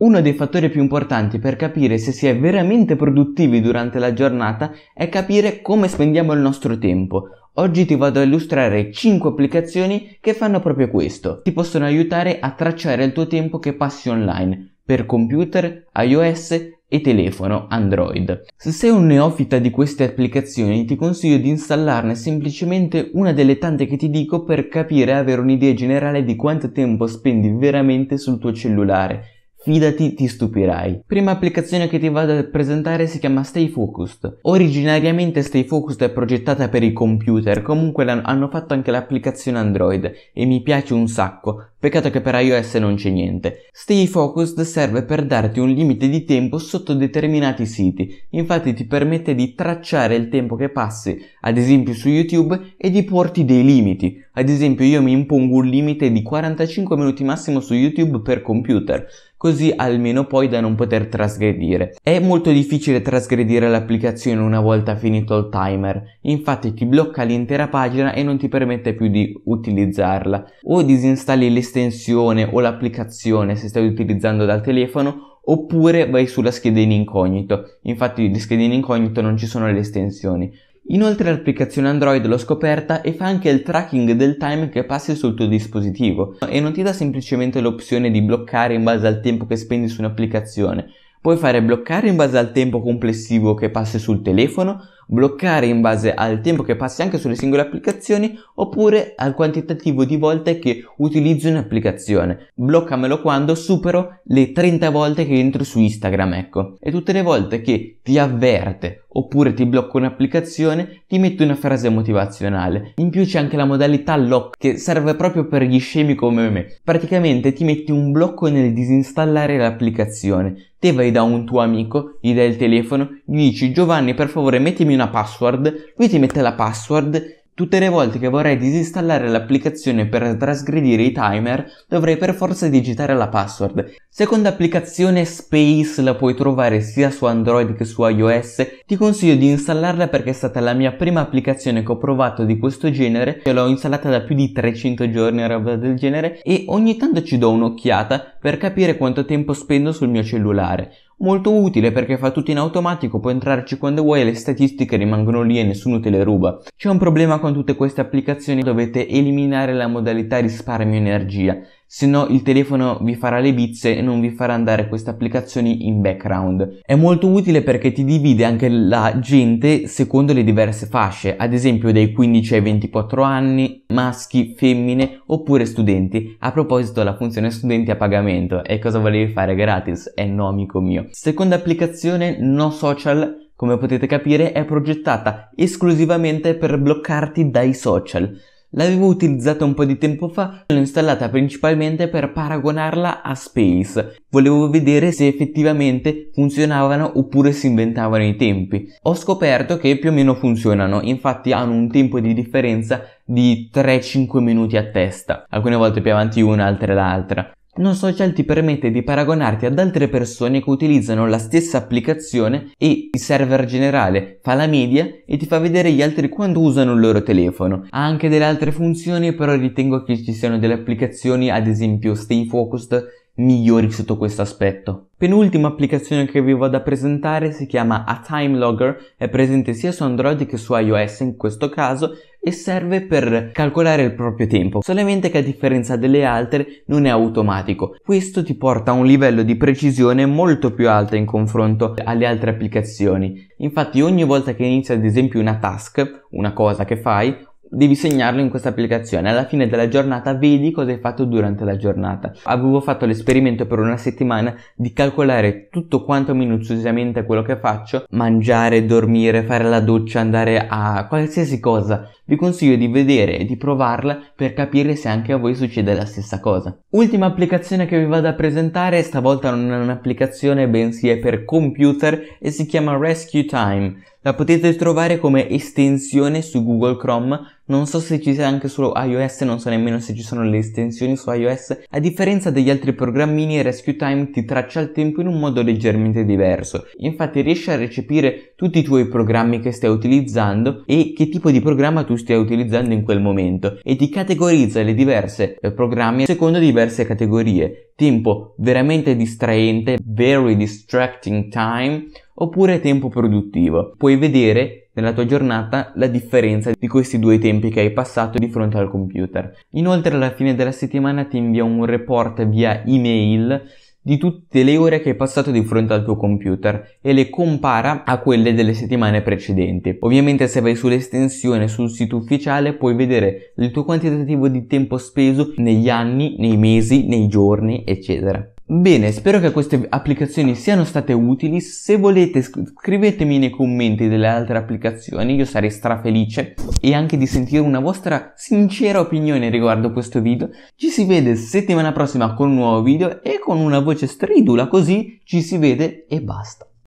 Uno dei fattori più importanti per capire se si è veramente produttivi durante la giornata è capire come spendiamo il nostro tempo. Oggi ti vado a illustrare 5 applicazioni che fanno proprio questo. Ti possono aiutare a tracciare il tuo tempo che passi online per computer, iOS e telefono Android. Se sei un neofita di queste applicazioni ti consiglio di installarne semplicemente una delle tante che ti dico per capire e avere un'idea generale di quanto tempo spendi veramente sul tuo cellulare Fidati, ti stupirai. Prima applicazione che ti vado a presentare si chiama Stay Focused. Originariamente Stay Focused è progettata per i computer, comunque hanno fatto anche l'applicazione Android e mi piace un sacco. Peccato che per iOS non c'è niente. Stay Focused serve per darti un limite di tempo sotto determinati siti, infatti ti permette di tracciare il tempo che passi, ad esempio su YouTube, e di porti dei limiti. Ad esempio io mi impongo un limite di 45 minuti massimo su YouTube per computer così almeno poi da non poter trasgredire. È molto difficile trasgredire l'applicazione una volta finito il timer, infatti ti blocca l'intera pagina e non ti permette più di utilizzarla. O disinstalli l'estensione o l'applicazione se stai utilizzando dal telefono oppure vai sulla scheda in incognito. Infatti di scheda in incognito non ci sono le estensioni. Inoltre l'applicazione Android l'ho scoperta e fa anche il tracking del time che passi sul tuo dispositivo e non ti dà semplicemente l'opzione di bloccare in base al tempo che spendi su un'applicazione. Puoi fare bloccare in base al tempo complessivo che passi sul telefono bloccare in base al tempo che passi anche sulle singole applicazioni oppure al quantitativo di volte che utilizzo un'applicazione. Bloccamelo quando supero le 30 volte che entro su Instagram, ecco. E tutte le volte che ti avverte oppure ti blocco un'applicazione, ti metto una frase motivazionale. In più c'è anche la modalità lock che serve proprio per gli scemi come me. Praticamente ti metti un blocco nel disinstallare l'applicazione. Te vai da un tuo amico, gli dai il telefono, gli dici Giovanni per favore mettimi una password, lui ti mette la password Tutte le volte che vorrei disinstallare l'applicazione per trasgredire i timer, dovrei per forza digitare la password. Seconda applicazione Space la puoi trovare sia su Android che su iOS, ti consiglio di installarla perché è stata la mia prima applicazione che ho provato di questo genere, l'ho installata da più di 300 giorni o roba del genere e ogni tanto ci do un'occhiata per capire quanto tempo spendo sul mio cellulare molto utile perché fa tutto in automatico, puoi entrarci quando vuoi e le statistiche rimangono lì e nessuno te le ruba. C'è un problema con tutte queste applicazioni, dovete eliminare la modalità risparmio energia se no il telefono vi farà le bizze e non vi farà andare queste applicazioni in background. È molto utile perché ti divide anche la gente secondo le diverse fasce, ad esempio dai 15 ai 24 anni, maschi, femmine oppure studenti. A proposito la funzione studenti a pagamento, e cosa volevi fare gratis? Eh no amico mio. Seconda applicazione, no social, come potete capire è progettata esclusivamente per bloccarti dai social. L'avevo utilizzata un po' di tempo fa, l'ho installata principalmente per paragonarla a Space. Volevo vedere se effettivamente funzionavano oppure si inventavano i tempi. Ho scoperto che più o meno funzionano, infatti hanno un tempo di differenza di 3-5 minuti a testa, alcune volte più avanti una, altre l'altra non social ti permette di paragonarti ad altre persone che utilizzano la stessa applicazione e il server generale fa la media e ti fa vedere gli altri quando usano il loro telefono. Ha anche delle altre funzioni, però ritengo che ci siano delle applicazioni, ad esempio Stay Focused, migliori sotto questo aspetto. Penultima applicazione che vi vado a presentare si chiama A Time Logger, è presente sia su Android che su iOS in questo caso e serve per calcolare il proprio tempo, solamente che a differenza delle altre non è automatico. Questo ti porta a un livello di precisione molto più alto in confronto alle altre applicazioni. Infatti ogni volta che inizia ad esempio una task, una cosa che fai, devi segnarlo in questa applicazione. Alla fine della giornata vedi cosa hai fatto durante la giornata. Avevo fatto l'esperimento per una settimana di calcolare tutto quanto minuziosamente quello che faccio, mangiare, dormire, fare la doccia, andare a qualsiasi cosa. Vi consiglio di vedere e di provarla per capire se anche a voi succede la stessa cosa. Ultima applicazione che vi vado a presentare, stavolta non è un'applicazione bensì è per computer e si chiama Rescue Time. La potete trovare come estensione su Google Chrome, non so se ci sia anche solo iOS, non so nemmeno se ci sono le estensioni su iOS. A differenza degli altri programmini, Rescue Time ti traccia il tempo in un modo leggermente diverso. Infatti riesce a recepire tutti i tuoi programmi che stai utilizzando e che tipo di programma tu stai utilizzando in quel momento e ti categorizza le diverse eh, programmi secondo diverse categorie. Tempo veramente distraente, very distracting time, oppure tempo produttivo. Puoi vedere nella tua giornata la differenza di questi due tempi che hai passato di fronte al computer. Inoltre alla fine della settimana ti invia un report via email di tutte le ore che hai passato di fronte al tuo computer e le compara a quelle delle settimane precedenti. Ovviamente se vai sull'estensione sul sito ufficiale puoi vedere il tuo quantitativo di tempo speso negli anni, nei mesi, nei giorni, eccetera. Bene, spero che queste applicazioni siano state utili, se volete scrivetemi nei commenti delle altre applicazioni, io sarei strafelice e anche di sentire una vostra sincera opinione riguardo questo video. Ci si vede settimana prossima con un nuovo video e con una voce stridula così ci si vede e basta.